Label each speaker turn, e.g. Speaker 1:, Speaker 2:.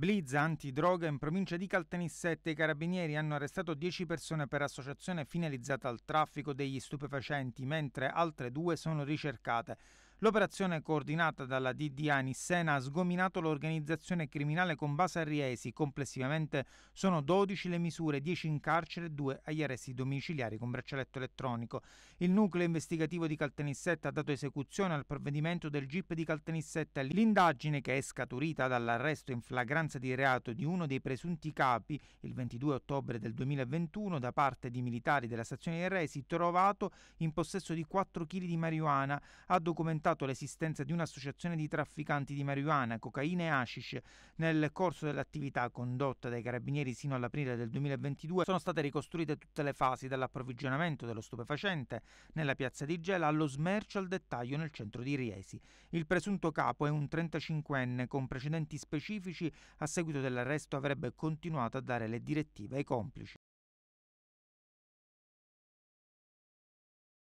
Speaker 1: Blitz antidroga in provincia di Caltanissette i carabinieri hanno arrestato 10 persone per associazione finalizzata al traffico degli stupefacenti, mentre altre due sono ricercate. L'operazione coordinata dalla DDA Nissena ha sgominato l'organizzazione criminale con base a Riesi. Complessivamente sono 12 le misure, 10 in carcere e 2 agli arresti domiciliari con braccialetto elettronico. Il nucleo investigativo di Caltanissetta ha dato esecuzione al provvedimento del GIP di Caltanissetta. L'indagine che è scaturita dall'arresto in flagranza di reato di uno dei presunti capi il 22 ottobre del 2021 da parte di militari della stazione di Resi trovato in possesso di 4 kg di marijuana ha documentato accertato l'esistenza di un'associazione di trafficanti di marijuana, cocaina e hashish. Nel corso dell'attività condotta dai carabinieri sino all'aprile del 2022 sono state ricostruite tutte le fasi dall'approvvigionamento dello stupefacente nella piazza di Gela allo smercio al dettaglio nel centro di Riesi. Il presunto capo è un 35enne con precedenti specifici a seguito dell'arresto avrebbe continuato a dare le direttive ai complici.